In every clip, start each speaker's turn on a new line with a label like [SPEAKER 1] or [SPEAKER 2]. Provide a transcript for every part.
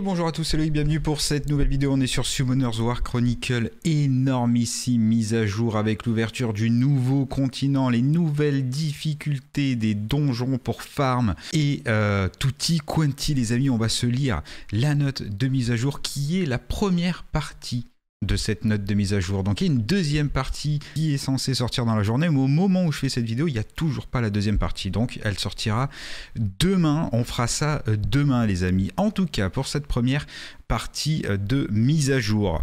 [SPEAKER 1] bonjour à tous, c'est Loïc, bienvenue pour cette nouvelle vidéo. On est sur Summoner's War Chronicle, énormissime mise à jour avec l'ouverture du nouveau continent, les nouvelles difficultés des donjons pour farm et tout euh, tutti quanti les amis. On va se lire la note de mise à jour qui est la première partie de cette note de mise à jour. Donc il y a une deuxième partie qui est censée sortir dans la journée, mais au moment où je fais cette vidéo, il n'y a toujours pas la deuxième partie. Donc elle sortira demain, on fera ça euh, demain les amis. En tout cas, pour cette première partie euh, de mise à jour.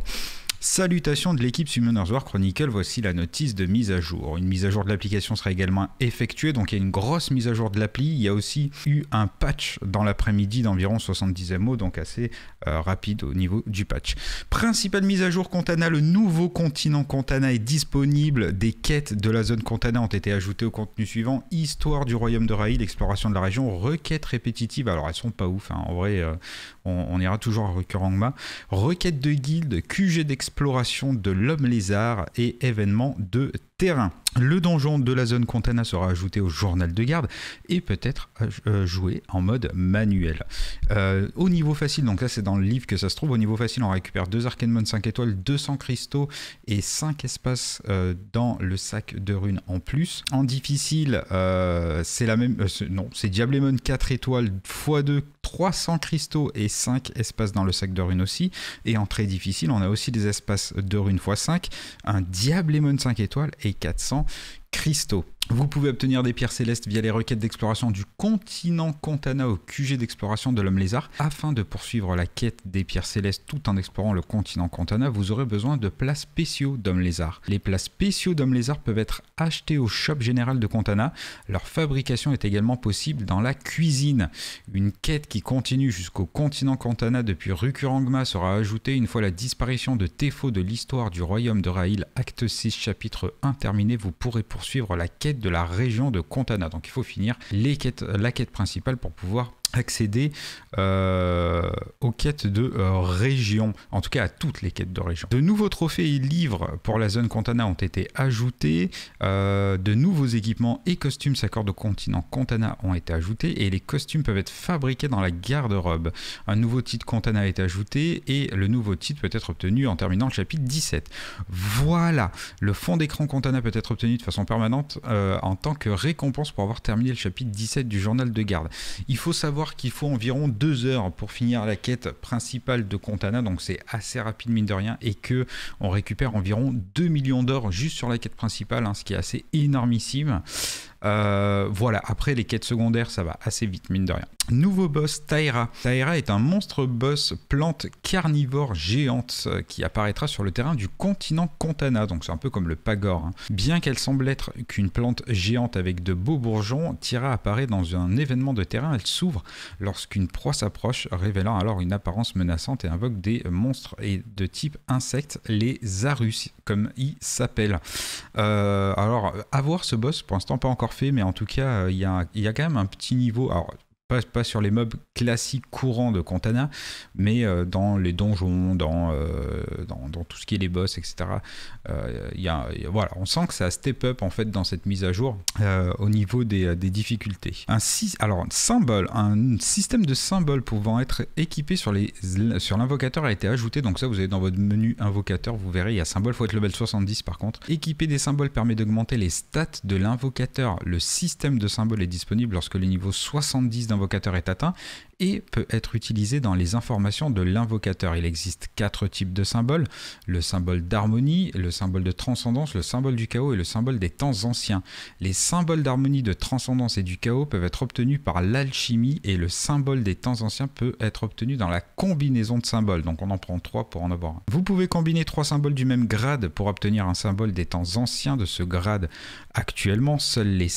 [SPEAKER 1] Salutations de l'équipe Summoners War Chronicle, voici la notice de mise à jour. Une mise à jour de l'application sera également effectuée, donc il y a une grosse mise à jour de l'appli. Il y a aussi eu un patch dans l'après-midi d'environ 70 MO, donc assez euh, rapide au niveau du patch. Principale mise à jour Contana, le nouveau continent Contana est disponible. Des quêtes de la zone Contana ont été ajoutées au contenu suivant. Histoire du royaume de Raïl, exploration de la région, requêtes répétitives. Alors elles sont pas ouf, hein. en vrai euh, on, ira toujours à Kurangma. Requêtes de guildes, QG d'expérience exploration de l'homme lézard et événement de terrain. Le donjon de la zone Contana sera ajouté au journal de garde et peut-être euh, euh, joué en mode manuel. Euh, au niveau facile, donc là c'est dans le livre que ça se trouve, au niveau facile on récupère 2 Arcanemon 5 étoiles, 200 cristaux et 5 espaces dans le sac de runes en plus. En difficile, c'est la même... non, c'est Diablemon 4 étoiles x 2, 300 cristaux et 5 espaces dans le sac de runes aussi. Et en très difficile, on a aussi des espaces de runes x 5, un Diablemon 5 étoiles et 400 cristaux. Vous pouvez obtenir des pierres célestes via les requêtes d'exploration du continent Contana au QG d'exploration de l'homme lézard. Afin de poursuivre la quête des pierres célestes tout en explorant le continent Contana, vous aurez besoin de places spéciaux d'homme lézard. Les places spéciaux d'homme lézard peuvent être achetées au shop général de Contana. Leur fabrication est également possible dans la cuisine. Une quête qui continue jusqu'au continent Contana depuis Rukurangma sera ajoutée une fois la disparition de Tefo de l'histoire du royaume de Raïl, acte 6, chapitre 1 terminé. Vous pourrez poursuivre la quête de la région de Contana. Donc il faut finir la quête principale pour pouvoir accéder euh, aux quêtes de euh, région, en tout cas à toutes les quêtes de région. De nouveaux trophées et livres pour la zone Contana ont été ajoutés, euh, de nouveaux équipements et costumes s'accordent au continent Contana ont été ajoutés et les costumes peuvent être fabriqués dans la garde-robe. Un nouveau titre Contana est ajouté et le nouveau titre peut être obtenu en terminant le chapitre 17. Voilà, le fond d'écran Contana peut être obtenu de façon permanente en tant que récompense pour avoir terminé le chapitre 17 du journal de garde. Il faut savoir qu'il faut environ deux heures pour finir la quête principale de Contana, donc c'est assez rapide mine de rien, et que on récupère environ 2 millions d'or juste sur la quête principale, hein, ce qui est assez énormissime. Euh, voilà, après les quêtes secondaires, ça va assez vite, mine de rien. Nouveau boss, Taira. Taira est un monstre boss plante carnivore géante euh, qui apparaîtra sur le terrain du continent Contana, donc c'est un peu comme le Pagor. Hein. Bien qu'elle semble être qu'une plante géante avec de beaux bourgeons, tira apparaît dans un événement de terrain, elle s'ouvre lorsqu'une proie s'approche, révélant alors une apparence menaçante et invoque des monstres et de type insecte, les Arus, comme ils s'appellent. Euh, alors, avoir ce boss, pour l'instant pas encore fait, mais en tout cas, euh, il y a, quand même un petit niveau. Alors, pas, sur les mobs classiques courants de Contana, mais euh, dans les donjons, euh, dans, dans, tout ce qui est les boss, etc. Euh, voilà, on sent que ça step up en fait dans cette mise à jour au niveau des, difficultés. Un alors, symbole, un système de symboles pouvant être équipé sur l'invocateur sur a été ajouté. Donc ça, vous avez dans votre menu invocateur, vous verrez, il y a symbole, faut être level 70 par contre. Équiper des symboles permet d'augmenter les stats de l'invocateur. Le système de symboles est disponible lorsque les niveaux 70 d'un vocateur est atteint, et peut être utilisé dans les informations de l'invocateur. Il existe quatre types de symboles, le symbole d'harmonie, le symbole de transcendance, le symbole du chaos et le symbole des temps anciens. Les symboles d'harmonie, de transcendance et du chaos peuvent être obtenus par l'alchimie et le symbole des temps anciens peut être obtenu dans la combinaison de symboles. Donc on en prend trois pour en avoir un. Vous pouvez combiner trois symboles du même grade pour obtenir un symbole des temps anciens de ce grade. Actuellement, seuls les,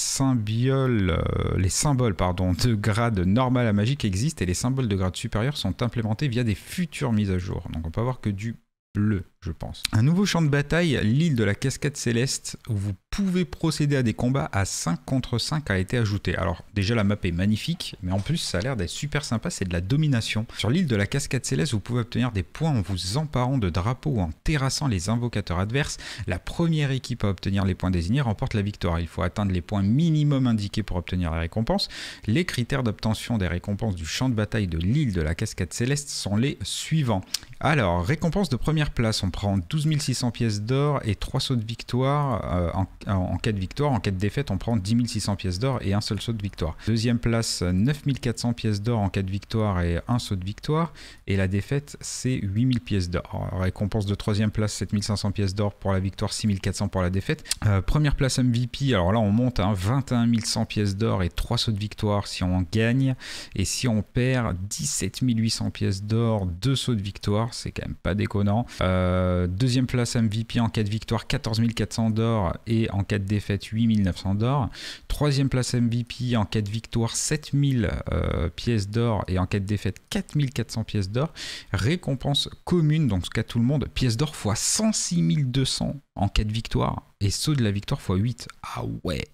[SPEAKER 1] euh, les symboles pardon, de grade normal à magique existent et les symboles de grade supérieur sont implémentés via des futures mises à jour. Donc on peut avoir que du bleu je pense. Un nouveau champ de bataille, l'île de la Cascade Céleste, où vous pouvez procéder à des combats à 5 contre 5 a été ajouté. Alors déjà la map est magnifique, mais en plus ça a l'air d'être super sympa, c'est de la domination. Sur l'île de la Cascade Céleste, vous pouvez obtenir des points en vous emparant de drapeaux ou en terrassant les invocateurs adverses. La première équipe à obtenir les points désignés remporte la victoire. Il faut atteindre les points minimum indiqués pour obtenir les récompenses. Les critères d'obtention des récompenses du champ de bataille de l'île de la Cascade Céleste sont les suivants. Alors, récompense de première place, on on prend 12 600 pièces d'or et 3 sauts de victoire. Euh, en, cas de victoire, en cas de défaite, on prend 10 600 pièces d'or et un seul saut de victoire. Deuxième place, 9 400 pièces d'or en cas de victoire et un saut de victoire. Et la défaite, c'est 8000 pièces d'or. Récompense de troisième place, 7 500 pièces d'or pour la victoire, 6 400 pour la défaite. Euh, première place MVP, alors là on monte à 21 100 pièces d'or et 3 sauts de victoire si on en gagne. Et si on perd 17 800 pièces d'or, 2 sauts de victoire, c'est quand même pas déconnant. Euh, euh, deuxième place MVP en 4 victoires, 14 400 d'or et en 4 défaites, 8 900 d'or. Troisième place MVP en 4 victoire 7000 000 euh, pièces d'or et en 4 défaites, 4400 pièces d'or. Récompense commune, donc ce qu'a tout le monde, pièces d'or x 106 200 en 4 victoire et saut de la victoire x 8. Ah ouais.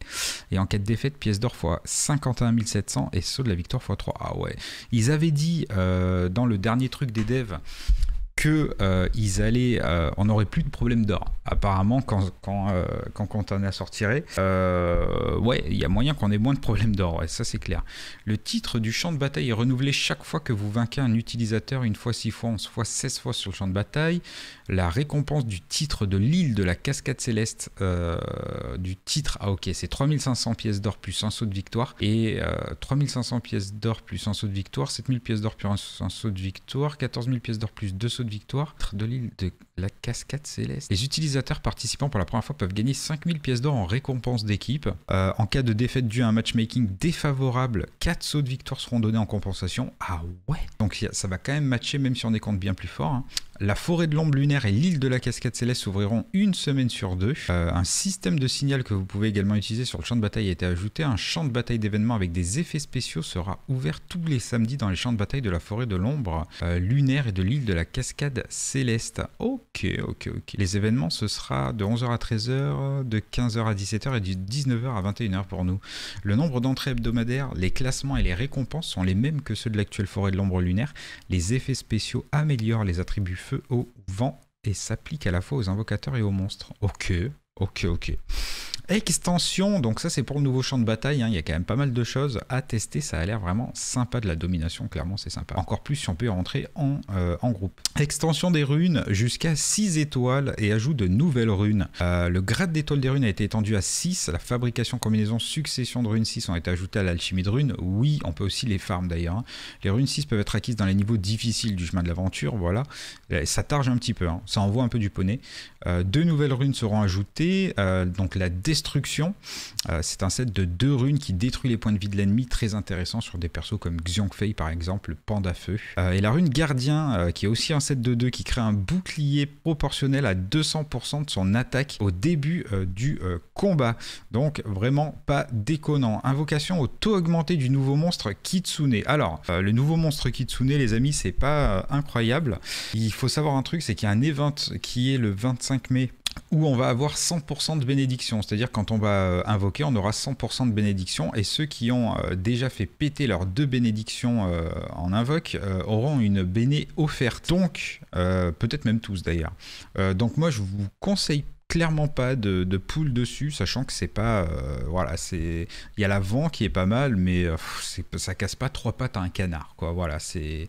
[SPEAKER 1] Et en cas de défaite, pièce d'or x 51 700 et saut de la victoire x 3. Ah ouais. Ils avaient dit euh, dans le dernier truc des devs euh, ils allaient, euh, on aurait plus de problèmes d'or. Apparemment, quand quand euh, quand quand sortir sortirait, ouais, il y a moyen qu'on ait moins de problèmes d'or. ça c'est clair. Le titre du champ de bataille est renouvelé chaque fois que vous vainquez un utilisateur, une fois, six fois, onze fois, 16 fois sur le champ de bataille. La récompense du titre de l'île de la Cascade céleste du titre, ah ok, c'est 3500 pièces d'or plus un saut de victoire et 3500 pièces d'or plus un saut de victoire, 7000 pièces d'or plus un saut de victoire, 14000 pièces d'or plus deux sauts de victoire victoire de l'île de la Cascade Céleste. Les utilisateurs participants pour la première fois peuvent gagner 5000 pièces d'or en récompense d'équipe. Euh, en cas de défaite due à un matchmaking défavorable, 4 sauts de victoire seront donnés en compensation. Ah ouais Donc ça va quand même matcher même si on est compte bien plus fort. Hein. La forêt de l'ombre lunaire et l'île de la cascade céleste s'ouvriront une semaine sur deux. Euh, un système de signal que vous pouvez également utiliser sur le champ de bataille a été ajouté. Un champ de bataille d'événements avec des effets spéciaux sera ouvert tous les samedis dans les champs de bataille de la forêt de l'ombre euh, lunaire et de l'île de la cascade céleste. Ok, ok, ok. Les événements, ce sera de 11h à 13h, de 15h à 17h et de 19h à 21h pour nous. Le nombre d'entrées hebdomadaires, les classements et les récompenses sont les mêmes que ceux de l'actuelle forêt de l'ombre lunaire. Les effets spéciaux améliorent les attributs feu, au vent et s'applique à la fois aux invocateurs et aux monstres. Ok, Ok, ok. Extension, donc ça c'est pour le nouveau champ de bataille, hein. il y a quand même pas mal de choses à tester, ça a l'air vraiment sympa de la domination, clairement c'est sympa. Encore plus si on peut rentrer en, euh, en groupe. Extension des runes jusqu'à 6 étoiles et ajout de nouvelles runes. Euh, le grade d'étoile des runes a été étendu à 6, la fabrication, combinaison, succession de runes 6 ont été ajoutées à l'alchimie de runes. Oui, on peut aussi les farm d'ailleurs. Hein. Les runes 6 peuvent être acquises dans les niveaux difficiles du chemin de l'aventure, voilà. Ça targe un petit peu, hein. ça envoie un peu du poney. Euh, deux nouvelles runes seront ajoutées euh, donc la destruction. Euh, c'est un set de deux runes qui détruit les points de vie de l'ennemi, très intéressant sur des persos comme Xiongfei par exemple, Panda Feu. Euh, et la rune Gardien, qui est aussi un set de deux, qui crée un bouclier proportionnel à 200% de son attaque au début du combat. Donc vraiment pas déconnant. Invocation au taux augmenté du nouveau monstre Kitsune. Alors, le nouveau monstre Kitsune, les amis, c'est pas incroyable. Il faut savoir un truc, c'est qu'il y a un event qui est le 25 mai où on va avoir 100% de bénédiction. C'est-à-dire quand on va euh, invoquer, on aura 100% de bénédiction et ceux qui ont euh, déjà fait péter leurs deux bénédictions euh, en invoque auront une béné offerte. Donc, peut-être même tous d'ailleurs. donc moi, je vous conseille clairement pas de, poule dessus, sachant que c'est pas. voilà, c'est. Il y a l'avant qui est pas mal, mais ça casse pas trois pattes à un canard, quoi. Voilà, c'est.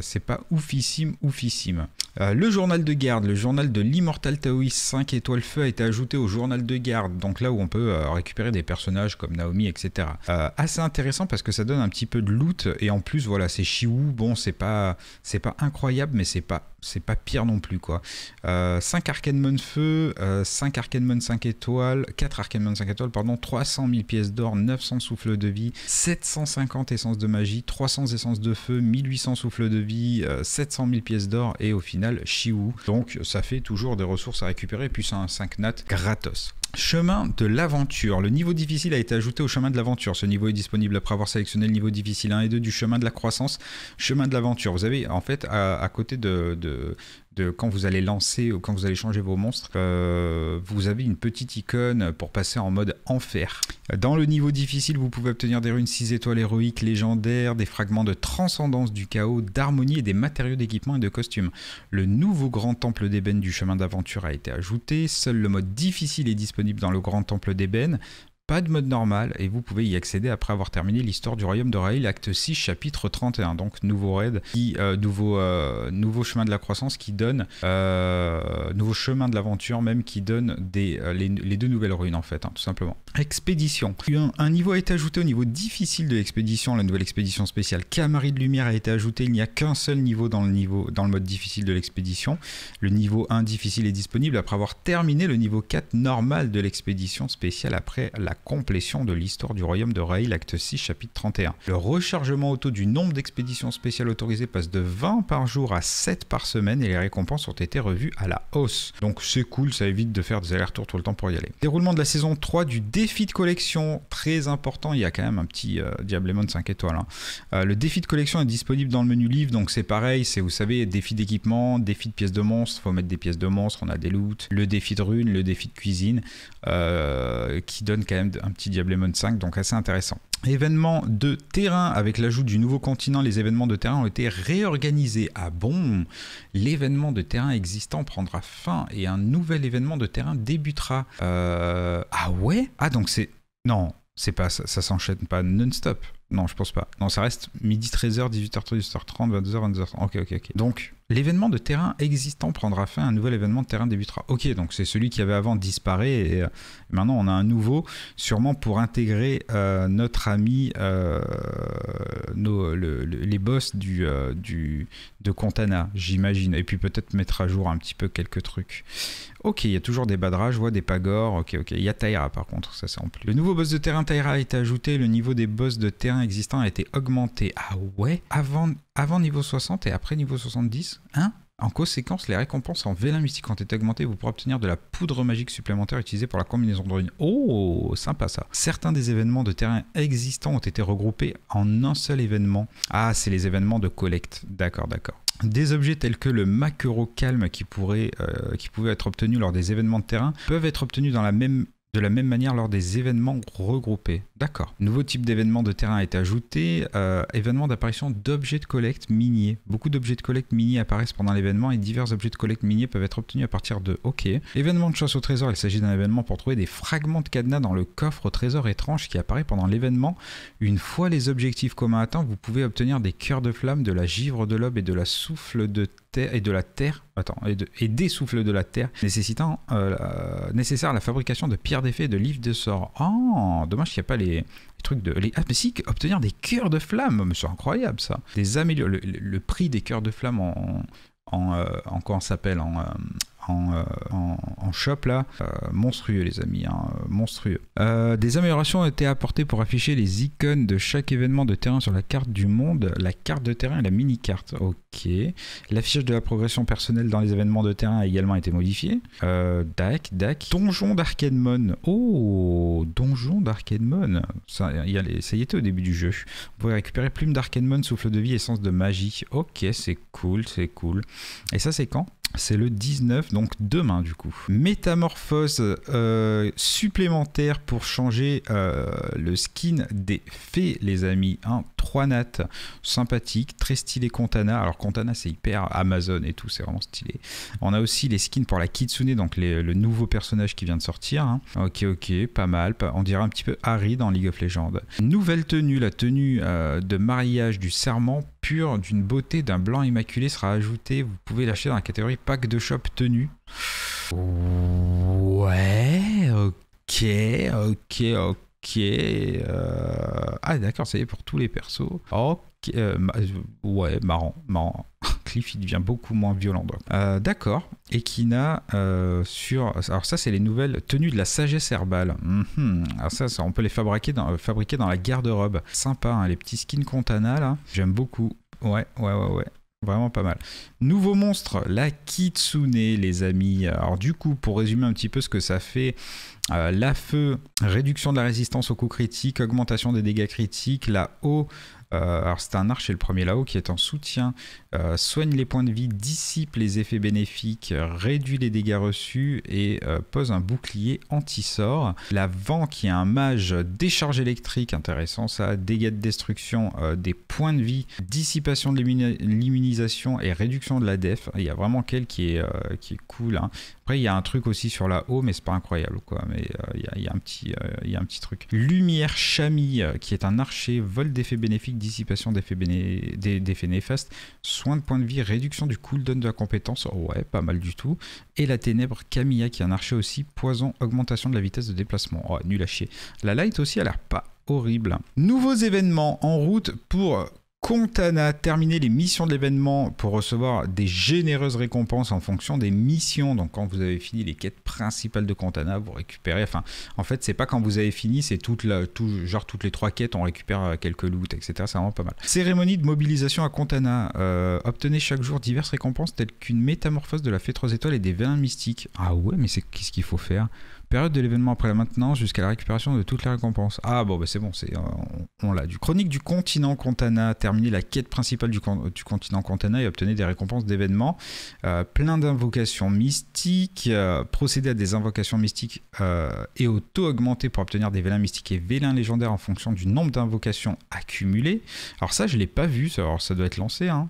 [SPEAKER 1] C'est pas oufissime, oufissime. Euh, le journal de garde, le journal de l'immortal Taoïs 5 étoiles feu a été ajouté au journal de garde, donc là où on peut euh, récupérer des personnages comme Naomi, etc. Euh, assez intéressant parce que ça donne un petit peu de loot et en plus voilà c'est chiou, bon c'est pas c'est pas incroyable mais c'est pas c'est pas pire non plus quoi. 5 euh, Arcanemon Feu, 5 euh, Arcanemon 5 étoiles, 4 Arcanemon 5 étoiles, pardon, 300 000 pièces d'or, 900 souffles de vie, 750 essences de magie, 300 essences de feu, 1800 souffles de vie, 700 euh, 000 pièces d'or et au final Shiwu. Donc ça fait toujours des ressources à récupérer, puis c'est un 5 nat gratos. Chemin de l'aventure. Le niveau difficile a été ajouté au chemin de l'aventure. Ce niveau est disponible après avoir sélectionné le niveau difficile 1 et 2 du chemin de la croissance, chemin de l'aventure. Vous avez en fait à, côté de, de quand vous allez lancer ou quand vous allez changer vos monstres, euh, vous avez une petite icône pour passer en mode enfer. Dans le niveau difficile, vous pouvez obtenir des runes 6 étoiles héroïques, légendaires, des fragments de transcendance du chaos, d'harmonie et des matériaux d'équipement et de costumes. Le nouveau grand temple d'ébène du chemin d'aventure a été ajouté. Seul le mode difficile est disponible dans le grand temple d'ébène pas de mode normal, et vous pouvez y accéder après avoir terminé l'histoire du royaume de Rail, acte 6, chapitre 31. Donc nouveau raid, qui, euh, nouveau, euh, nouveau chemin de la croissance qui donne, euh, nouveau chemin de l'aventure même qui donne des, les, deux nouvelles ruines en fait, hein, tout simplement. Expédition. Un, niveau a été ajouté au niveau difficile de l'expédition, la nouvelle expédition spéciale Camarie de Lumière a été ajoutée, il n'y a qu'un seul niveau dans le, niveau dans le mode difficile de l'expédition. Le niveau 1 difficile est disponible après avoir terminé le niveau 4 normal de l'expédition spéciale après la complétion de l'histoire du royaume de Rail, acte 6, chapitre 31. Le rechargement auto du nombre d'expéditions spéciales autorisées passe de 20 par jour à 7 par semaine et les récompenses ont été revues à la hausse. Donc c'est cool, ça évite de faire des allers-retours tout le temps pour y aller. Déroulement de la saison 3 du défi de collection, très important, il y a quand même un petit euh, de 5 étoiles. Hein. Euh, le défi de collection est disponible dans le menu livre, donc c'est pareil, c'est vous savez, défi d'équipement, défi de pièces de monstre, faut mettre des pièces de monstre, on a des loots, le défi de runes, le défi de cuisine, euh, qui donne quand même un petit Diablemon 5, donc assez intéressant. Événements de terrain, avec l'ajout du nouveau continent, les événements de terrain ont été réorganisés. Ah bon L'événement de terrain existant prendra fin et un nouvel événement de terrain débutera. Euh, ah ouais Ah donc c'est... Non, c'est pas ça, ça s'enchaîne pas non-stop. Non, je pense pas. Non, ça reste midi 13h, 18h, 18h30, 22h, 22h30. Ok, ok, ok. Donc, L'événement de terrain existant prendra fin, un nouvel événement de terrain débutera. Ok, donc c'est celui qui avait avant disparu et euh, maintenant on a un nouveau, sûrement pour intégrer euh, notre ami, euh, nos, les boss du, du de Contana, j'imagine, et puis peut-être mettre à jour un petit peu quelques trucs. Ok, il y a toujours des badrages, je des pagores. ok, ok. Il y a Taira par contre, ça c'est en plus. Le nouveau boss de terrain Taira a été ajouté, le niveau des boss de terrain existants a été augmenté. Ah ouais Avant, avant niveau 60 et après niveau 70 Hein en conséquence, les récompenses en vélin mystique ont été augmentées. Vous pourrez obtenir de la poudre magique supplémentaire utilisée pour la combinaison de runes. Oh, sympa ça. Certains des événements de terrain existants ont été regroupés en un seul événement. Ah, c'est les événements de collecte. D'accord, d'accord. Des objets tels que le macro calme qui, pourrait, euh, qui pouvait être obtenu lors des événements de terrain peuvent être obtenus dans la même de la même manière lors des événements regroupés. D'accord. Nouveau type d'événement de terrain a été ajouté, euh, événement d'apparition d'objets de collecte miniers. Beaucoup d'objets de collecte miniers apparaissent pendant l'événement et divers objets de collecte miniers peuvent être obtenus à partir de OK. Événement de chasse au trésor, il s'agit d'un événement pour trouver des fragments de cadenas dans le coffre au trésor étrange qui apparaît pendant l'événement. Une fois les objectifs communs atteints, vous pouvez obtenir des cœurs de flamme, de la givre de lobe et de la souffle de et de la terre, attends, et, des souffles de la terre, nécessitant euh, nécessaire la fabrication de pierres d'effet de livres de sort Oh, dommage qu'il n'y a pas les, trucs de les ah, mais si, obtenir des cœurs de flamme, mais c'est incroyable ça. Les améliorer, le, prix des cœurs de flammes en en, euh, s'appelle en, euh, euh, en, en, shop là. Euh, monstrueux les amis, hein, monstrueux. Euh, des améliorations ont été apportées pour afficher les icônes de chaque événement de terrain sur la carte du monde, la carte de terrain et la mini-carte. Ok. L'affichage de la progression personnelle dans les événements de terrain a également été modifié. dac, dac. Donjon d'Arcademon. Oh, donjon d'Arcademon. Ça, y était au début du jeu. vous pouvez récupérer plume d'Arcademon, souffle de vie, essence de magie. Ok, c'est cool, c'est cool. Et ça, c'est quand c'est le 19, donc demain du coup. Métamorphose euh, supplémentaire pour changer euh, le skin des fées, les amis. Trois 3 nattes, sympathique, très stylé Contana. Alors Contana c'est hyper Amazon et tout, c'est vraiment stylé. On a aussi les skins pour la Kitsune, donc le nouveau personnage qui vient de sortir. Hein. Ok ok, pas mal. On dirait un petit peu Harry dans League of Legends. Nouvelle tenue, la tenue euh, de mariage du serment pur d'une beauté d'un blanc immaculé sera ajouté. Vous pouvez l'acheter dans la catégorie pack de shop tenue. Ouais, ok, ok, ok. Euh, ah d'accord, ça y est pour tous les persos. Ok, euh, ouais, marrant, marrant il devient beaucoup moins violent. Euh, d'accord. Et n'a euh, sur... Alors ça, c'est les nouvelles tenues de la sagesse herbale. Mhm. ça, on peut les fabriquer dans, euh, fabriquer dans la garde-robe. Sympa, hein, les petits skins Contana, là. J'aime beaucoup. Ouais, ouais, ouais, ouais. Vraiment pas mal. Nouveau monstre, la Kitsune, les amis. Alors du coup, pour résumer un petit peu ce que ça fait, la feu, réduction de la résistance au coups critiques, augmentation des dégâts critiques, la haut, alors c'est un archer le premier là-haut qui est en soutien euh, soigne les points de vie, dissipe les effets bénéfiques, réduit les dégâts reçus et euh, pose un bouclier anti-sort. La Vent qui est un mage décharge électrique, intéressant ça, dégâts de destruction, euh, des points de vie, dissipation de l'immunisation et réduction de la def. Il y a vraiment quel qui est, qui est cool. Hein. Après il y a un truc aussi sur la haut mais c'est pas incroyable quoi, mais il y, a, un petit, il y a un petit truc. Lumière Chamille qui est un archer, vol d'effets bénéfiques, dissipation d'effets béné... néfastes, soin de point de vie, réduction du cooldown de la compétence, oh ouais, pas mal du tout. Et la ténèbre Camilla qui est un archer aussi, poison, augmentation de la vitesse de déplacement. Oh, nul à chier. La light aussi a l'air pas horrible. Nouveaux événements en route pour Contana terminez les missions de l'événement pour recevoir des généreuses récompenses en fonction des missions. Donc quand vous avez fini les quêtes principales de Contana, vous récupérez. Enfin, en fait, c'est pas quand vous avez fini, c'est toute la, genre toutes les trois quêtes, on récupère euh, quelques loot, etc. C'est vraiment pas mal. Cérémonie de mobilisation à Contana. Euh, obtenez chaque jour diverses récompenses telles qu'une métamorphose de la fée 3 étoiles et des vins mystiques. Ah ouais, mais c'est qu'est-ce qu'il faut faire Période de l'événement après la maintenance jusqu'à la récupération de toutes les récompenses. Ah bon, bah c'est bon, c'est, euh, on, l'a. Du chronique du continent Contana, terminer la quête principale du, euh, du continent Contana et obtenir des récompenses d'événements. Euh, plein d'invocations mystiques, procéder à des invocations mystiques et au taux augmenté pour obtenir des vélins mystiques et vélins légendaires en fonction du nombre d'invocations accumulées. Alors ça, je ne l'ai pas vu, ça, alors ça doit être lancé. Hein.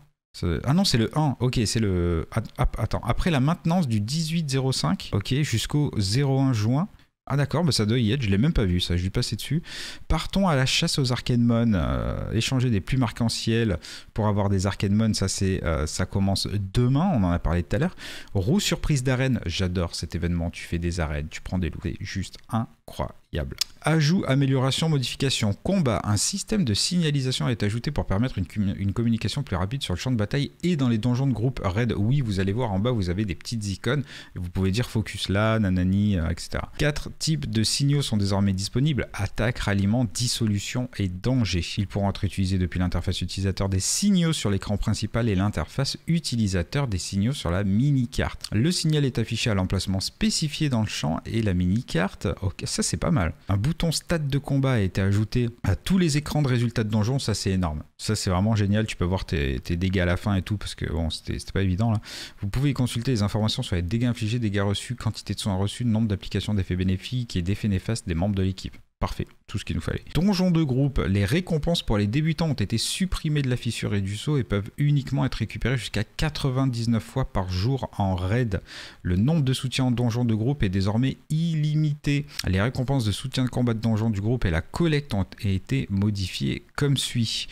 [SPEAKER 1] Ah non, c'est le 1. Ok, c'est le. Ah, ah, attends, après la maintenance du 18.05, ok, jusqu'au 01 juin. Ah d'accord, mais bah, ça doit y être, je l'ai même pas vu ça, je lui passer dessus. Partons à la chasse aux Arcanemon, euh, échanger des plumes arc-en-ciel pour avoir des Arcanemon, ça c'est euh, ça commence demain, on en a parlé tout à l'heure. Roue surprise d'arène, j'adore cet événement, tu fais des arènes, tu prends des loups, c'est juste incroyable Ajout, amélioration, modification, combat. Un système de signalisation est ajouté pour permettre une, une, communication plus rapide sur le champ de bataille et dans les donjons de groupe raid. Oui, vous allez voir en bas, vous avez des petites icônes. Vous pouvez dire focus là, nanani, euh, etc. Quatre types de signaux sont désormais disponibles. Attaque, ralliement, dissolution et danger. Ils pourront être utilisés depuis l'interface utilisateur des signaux sur l'écran principal et l'interface utilisateur des signaux sur la mini-carte. Le signal est affiché à l'emplacement spécifié dans le champ et la mini-carte. Ok, ça c'est pas mal. Un bouton stade de combat a été ajouté à tous les écrans de résultats de donjon, ça c'est énorme. Ça c'est vraiment génial, tu peux voir tes, tes, dégâts à la fin et tout, parce que bon, c'était pas évident là. Vous pouvez consulter les informations sur les dégâts infligés, dégâts reçus, quantité de soins reçus, nombre d'applications d'effets bénéfiques et d'effets néfastes des membres de l'équipe. Parfait, tout ce qu'il nous fallait. Donjon de groupe, les récompenses pour les débutants ont été supprimées de la fissure et du saut et peuvent uniquement être récupérées jusqu'à 99 fois par jour en raid. Le nombre de soutiens en donjon de groupe est désormais illimité. Les récompenses de soutien de combat de donjon du groupe et la collecte ont été modifiées comme suit.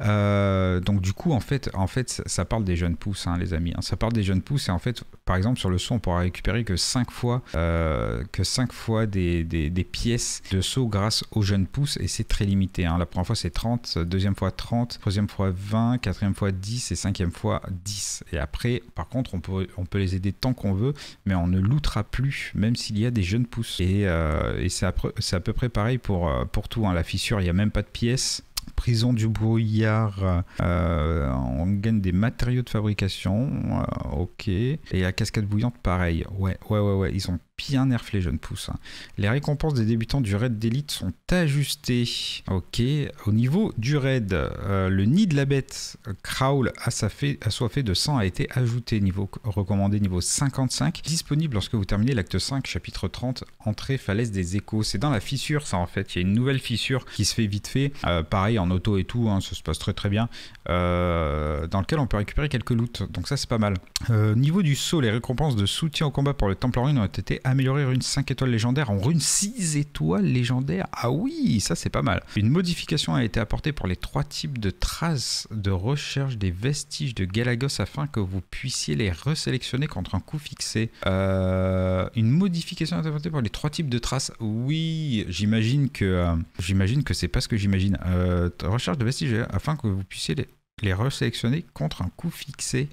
[SPEAKER 1] Euh, donc du coup, en fait, en fait ça, parle des jeunes pousses, hein, les amis. Hein. Ça parle des jeunes pousses et en fait, par exemple, sur le saut, on pourra récupérer que 5 fois, euh, que fois des, pièces de saut grâce aux jeunes pousses et c'est très limité. Hein. La première fois, c'est 30, deuxième fois 30, troisième fois 20, quatrième fois 10 et cinquième fois 10. Et après, par contre, on peut, on peut les aider tant qu'on veut, mais on ne lootera plus, même s'il y a des jeunes pousses. Et, euh, et c'est à, peu près pareil pour, euh, pour tout. Hein. La fissure, il n'y a même pas de pièces prison du brouillard, euh, euh, on gagne des matériaux de fabrication, euh, ok. Et la cascade bouillante, pareil. Ouais, ouais, ouais, ils ont bien nerf les jeunes pousses. Hein. Les récompenses des débutants du raid d'élite sont ajustées. Ok, au niveau du raid, le nid de la bête Kraul assoiffé de sang a été ajouté, niveau recommandé niveau 55, disponible lorsque vous terminez l'acte 5, chapitre 30, entrée falaise des échos. C'est dans la fissure ça en fait, il y a une nouvelle fissure qui se fait vite fait, pareil en auto et tout, hein, ça se passe très très bien, euh, dans lequel on peut récupérer quelques loot. Donc ça c'est pas mal. Euh, niveau du saut, les récompenses de soutien au combat pour le Temple Rune ont été améliorées. Rune 5 étoiles légendaires en Rune 6 étoiles légendaires. Ah oui, ça c'est pas mal. Une modification a été apportée pour les trois types de traces de recherche des vestiges de Galagos afin que vous puissiez les resélectionner contre un coup fixé. Euh, une modification a été apportée pour les trois types de traces. Oui, j'imagine que j'imagine que c'est pas ce que j'imagine. Euh, recherche de vestiges afin que vous puissiez les, les resélectionner contre un coût fixé.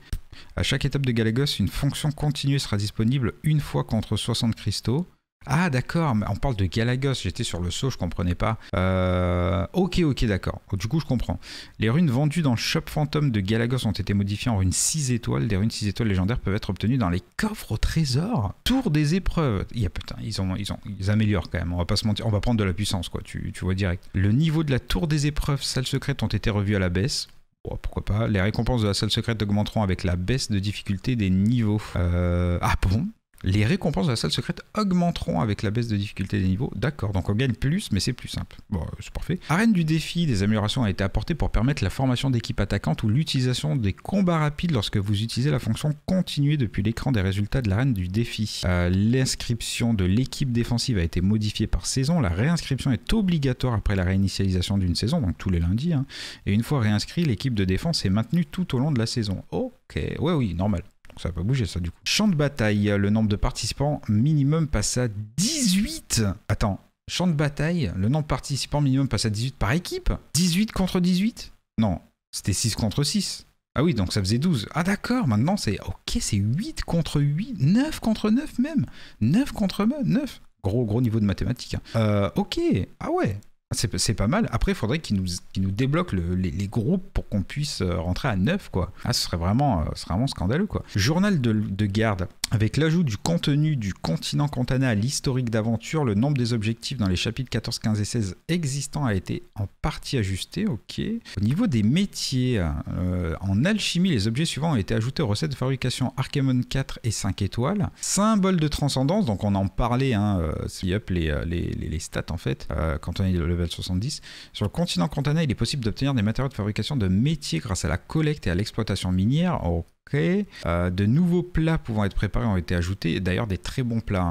[SPEAKER 1] À chaque étape de Galagos, une fonction continue sera disponible une fois contre 60 cristaux. Ah d'accord, on parle de Galagos, j'étais sur le saut, je comprenais pas. Euh, ok, ok, d'accord. Du coup, je comprends. Les runes vendues dans le shop fantôme de Galagos ont été modifiées en runes 6 étoiles. Des runes 6 étoiles légendaires peuvent être obtenues dans les coffres au trésor. Tour des épreuves. Il a putain, ils, ont, ils, améliorent quand même, on va pas se mentir. On va prendre de la puissance, quoi, tu, vois direct. Le niveau de la tour des épreuves, salle secrète, ont été revus à la baisse oh, pourquoi pas. Les récompenses de la salle secrète augmenteront avec la baisse de difficulté des niveaux. Euh, ah bon les récompenses de la salle secrète augmenteront avec la baisse de difficulté des niveaux. D'accord, donc on gagne plus, mais c'est plus simple. Bon, euh, c'est parfait. Arène du défi, des améliorations ont été apportées pour permettre la formation d'équipes attaquantes ou l'utilisation des combats rapides lorsque vous utilisez la fonction continuer depuis l'écran des résultats de l'arène du défi. Euh, l'inscription de l'équipe défensive a été modifiée par saison. La réinscription est obligatoire après la réinitialisation d'une saison, donc tous les lundis. Hein. Et une fois réinscrit, l'équipe de défense est maintenue tout au long de la saison. Ok, ouais, oui, normal ça va pas bouger ça du coup. Champ de bataille, le nombre de participants minimum passe à 18. Attends, champ de bataille, le nombre de participants minimum passe à 18 par équipe 18 contre 18 Non, c'était 6 contre 6. Ah oui, donc ça faisait 12. Ah d'accord, maintenant c'est OK, c'est 8 contre 8, 9 contre 9 même. 9 contre 9. Gros gros niveau de mathématiques. Hein. Euh, OK. Ah ouais. C'est pas mal. Après, il faudrait qu'ils nous, nous débloquent les, groupes pour qu'on puisse euh, rentrer à 9, quoi. Ah, ce serait vraiment, euh, ce serait vraiment scandaleux, quoi. Journal de, de garde. Avec l'ajout du contenu du continent Contana à l'historique d'aventure, le nombre des objectifs dans les chapitres 14, 15 et 16 existants a été en partie ajusté, ok. Au niveau des métiers, euh, en alchimie, les objets suivants ont été ajoutés aux recettes de fabrication Arkemon 4 et 5 étoiles. Symbole de transcendance, donc on en parlait, hein, euh, up les, les, stats en fait, quand on est le sur le continent Contana, il est possible d'obtenir des matériaux de fabrication de métiers grâce à la collecte et à l'exploitation minière. En euh, de nouveaux plats pouvant être préparés ont été ajoutés, d'ailleurs des très bons plats,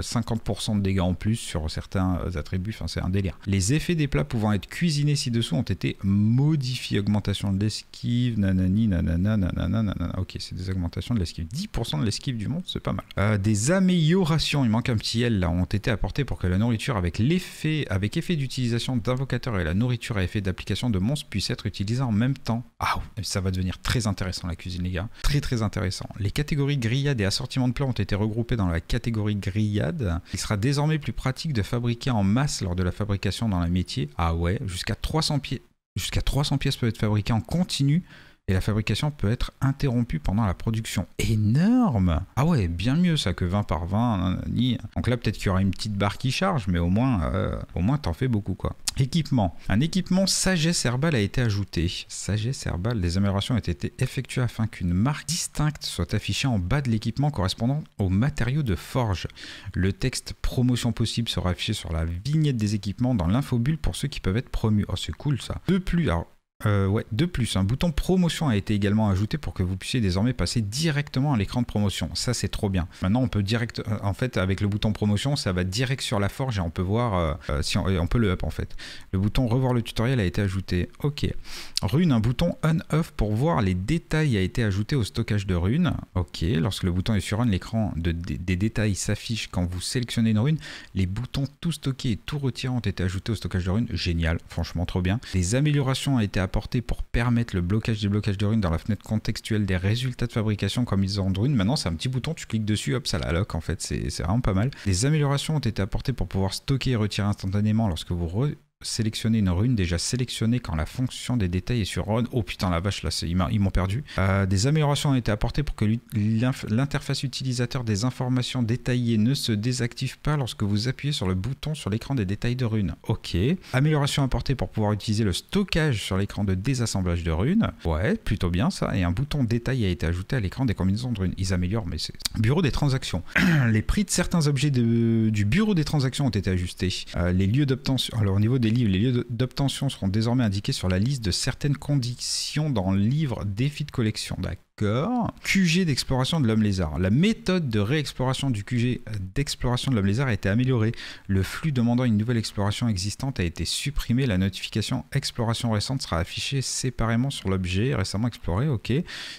[SPEAKER 1] 50% hein, euh, de dégâts en plus sur certains attributs, enfin c'est un délire. Les effets des plats pouvant être cuisinés ci-dessous ont été modifiés, augmentation de l'esquive, nanani, nanana, nanana, nanana. ok c'est des augmentations de l'esquive, 10% de l'esquive du monde, c'est pas mal. Euh, des améliorations, il manque un petit L là, ont été apportées pour que la nourriture avec l'effet, avec effet d'utilisation d'invocateur et la nourriture à effet d'application de monstre puisse être utilisées en même temps. Ah, ça va devenir très intéressant la cuisine les gars. Très très intéressant. Les catégories grillades et assortiment de plats ont été regroupées dans la catégorie grillade. Il sera désormais plus pratique de fabriquer en masse lors de la fabrication dans la métier. Ah ouais, jusqu'à 300 pieds. Jusqu'à 300 pièces peuvent être fabriquées en continu et la fabrication peut être interrompue pendant la production. Énorme Ah ouais, bien mieux ça que 20 par 20. Hein, hein. Donc là, peut-être qu'il y aura une petite barre qui charge, mais au moins, euh, au moins t'en fais beaucoup quoi. Équipement. Un équipement sagesse Herbal a été ajouté. Sagesse Herbal, des améliorations ont été effectuées afin qu'une marque distincte soit affichée en bas de l'équipement correspondant aux matériaux de forge. Le texte promotion possible sera affiché sur la vignette des équipements dans l'infobulle pour ceux qui peuvent être promus. Oh, c'est cool ça. De plus, alors euh, ouais, de plus, un bouton promotion a été également ajouté pour que vous puissiez désormais passer directement à l'écran de promotion. Ça, c'est trop bien. Maintenant, on peut direct, euh, en fait, avec le bouton promotion, ça va direct sur la forge et on peut voir euh, si on, peut le up en fait. Le bouton revoir le tutoriel a été ajouté. Ok. Rune, un bouton on/off pour voir les détails a été ajouté au stockage de runes. Ok. Lorsque le bouton est sur on, l'écran des, détails s'affiche quand vous sélectionnez une rune. Les boutons tout stocker et tout retirer ont été ajoutés au stockage de runes. Génial, franchement, trop bien. les améliorations ont été apporté pour permettre le blocage des blocages de runes dans la fenêtre contextuelle des résultats de fabrication comme ils ont de runes. Maintenant, c'est un petit bouton, tu cliques dessus, hop, ça la lock en fait, c'est vraiment pas mal. les améliorations ont été apportées pour pouvoir stocker et retirer instantanément lorsque vous sélectionner une rune déjà sélectionnée quand la fonction des détails est sur run. Oh putain la vache là, ils m'ont perdu. Euh, des améliorations ont été apportées pour que l'interface utilisateur des informations détaillées ne se désactive pas lorsque vous appuyez sur le bouton sur l'écran des détails de rune. Ok. Amélioration apportée pour pouvoir utiliser le stockage sur l'écran de désassemblage de runes. Ouais, plutôt bien ça. Et un bouton détail a été ajouté à l'écran des combinaisons de runes. Ils améliorent mais c'est... Bureau des transactions. les prix de certains objets du bureau des transactions ont été ajustés. Euh, les lieux d'obtention... Alors au niveau des les lieux d'obtention seront désormais indiqués sur la liste de certaines conditions dans le livre défi de collection. D'accord. QG d'exploration de l'homme lézard. La méthode de réexploration du QG d'exploration de l'homme lézard a été améliorée. Le flux demandant une nouvelle exploration existante a été supprimé. La notification exploration récente sera affichée séparément sur l'objet récemment exploré. Ok.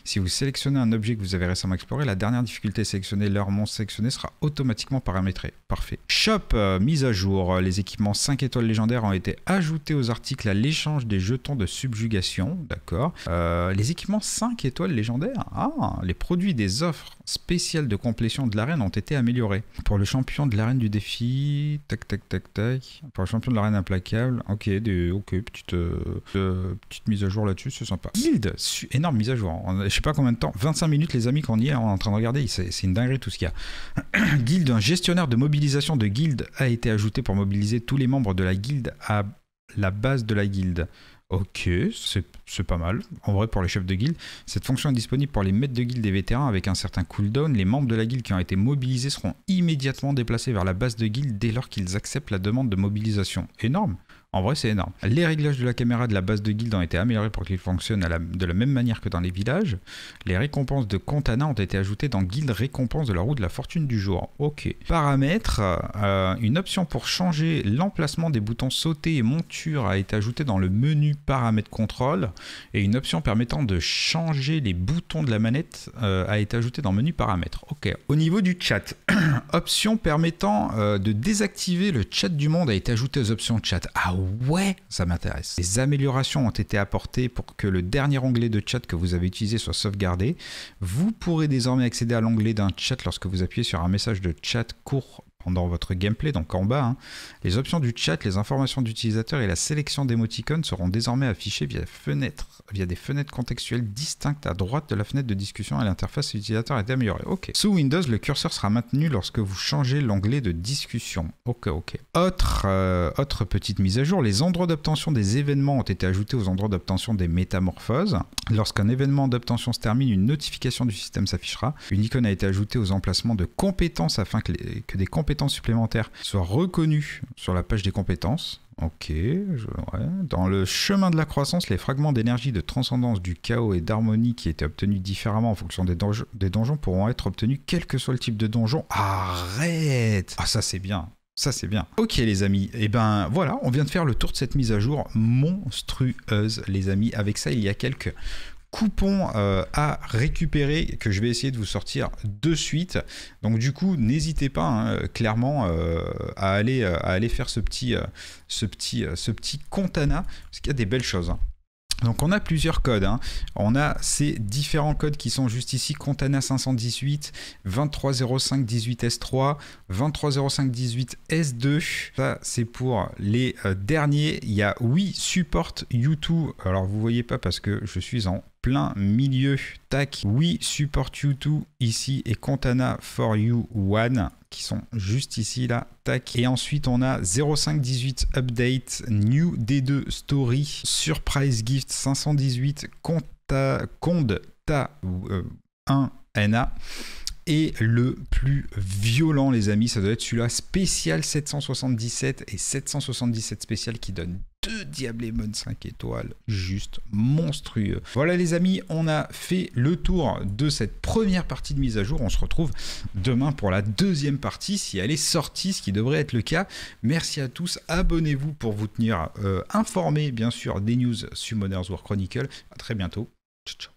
[SPEAKER 1] Si vous sélectionnez un objet que vous avez récemment exploré, la dernière difficulté sélectionnée, leur montre sélectionnée sera automatiquement paramétrée. Parfait. Shop, euh, mise à jour. Euh, les équipements 5 étoiles légendaires ont été ajoutés aux articles à l'échange des jetons de subjugation. D'accord. Euh, les équipements 5 étoiles légendaires ah, les produits des offres spéciales de complétion de l'arène ont été améliorés. Pour le champion de l'arène du défi, tac, tac, tac, tac. Pour le champion de l'arène implacable, ok, des, ok, petite, euh, euh, petite mise à jour là-dessus, c'est sympa. Guild, énorme mise à jour. je sais pas combien de temps, 25 minutes, les amis, qu'on y est, en train de regarder. C'est une dinguerie tout ce qu'il y a. guild, un gestionnaire de mobilisation de guild a été ajouté pour mobiliser tous les membres de la guilde à la base de la guilde. Ok, c'est pas mal. En vrai, pour les chefs de guilde, cette fonction est disponible pour les maîtres de guilde des vétérans avec un certain cooldown. Les membres de la guilde qui ont été mobilisés seront immédiatement déplacés vers la base de guilde dès lors qu'ils acceptent la demande de mobilisation. Énorme en vrai, c'est énorme. Les réglages de la caméra de la base de guilde ont été améliorés pour qu'ils fonctionnent de la même manière que dans les villages. Les récompenses de Contana ont été ajoutées dans Guild Récompense de la roue de la fortune du jour. Ok. Paramètres euh, une option pour changer l'emplacement des boutons sauter et monture a été ajoutée dans le menu paramètres contrôle. Et une option permettant de changer les boutons de la manette euh, a été ajoutée dans le menu paramètres. Ok. Au niveau du chat, option permettant euh, de désactiver le chat du monde a été ajoutée aux options chat. Ah ouais, ça m'intéresse. Des améliorations ont été apportées pour que le dernier onglet de chat que vous avez utilisé soit sauvegardé. Vous pourrez désormais accéder à l'onglet d'un chat lorsque vous appuyez sur un message de chat court dans votre gameplay, donc en bas. Hein, les options du chat, les informations d'utilisateur et la sélection d'émoticônes seront désormais affichées via, fenêtre, via des fenêtres contextuelles distinctes à droite de la fenêtre de discussion et l'interface utilisateur a été améliorée. Ok. Sous Windows, le curseur sera maintenu lorsque vous changez l'onglet de discussion. Ok, ok. Autre, euh, autre petite mise à jour, les endroits d'obtention des événements ont été ajoutés aux endroits d'obtention des métamorphoses. Lorsqu'un événement d'obtention se termine, une notification du système s'affichera. Une icône a été ajoutée aux emplacements de compétences afin que, les, que des compétences supplémentaires soient reconnus sur la page des compétences. Ok, dans le chemin de la croissance, les fragments d'énergie de transcendance du chaos et d'harmonie qui étaient obtenus différemment en fonction des, des donjons pourront être obtenus quel que soit le type de donjon. Arrête Ah ça c'est bien, ça c'est bien. Ok les amis, et eh ben voilà, on vient de faire le tour de cette mise à jour monstrueuse les amis. Avec ça, il y a quelques coupons euh, à récupérer que je vais essayer de vous sortir de suite. Donc du coup, n'hésitez pas hein, euh, clairement euh, à, aller, à aller faire ce petit, ce petit, ce petit Contana, parce qu'il y a des belles choses. Hein. Donc on a plusieurs codes. Hein. On a ces différents codes qui sont juste ici Contana 518, 230518S3, 230518S2. Ça c'est pour les derniers. Il y a oui support YouTube. Alors vous voyez pas parce que je suis en milieu. Tac, We Support You too ici et Contana For You one qui sont juste ici là. Tac. Et ensuite on a 0518 Update, New D2 Story, Surprise Gift 518, Conta, Conta 1 NA. Et le plus violent, les amis, ça doit être celui-là, spécial 777 et 777 spécial qui donne et Diablemon 5 étoiles, juste monstrueux. Voilà les amis, on a fait le tour de cette première partie de mise à jour. On se retrouve demain pour la deuxième partie, si elle est sortie, ce qui devrait être le cas. Merci à tous, abonnez-vous pour vous tenir informé, euh, informés, bien sûr, des news Summoners War Chronicle. A très bientôt, ciao ciao.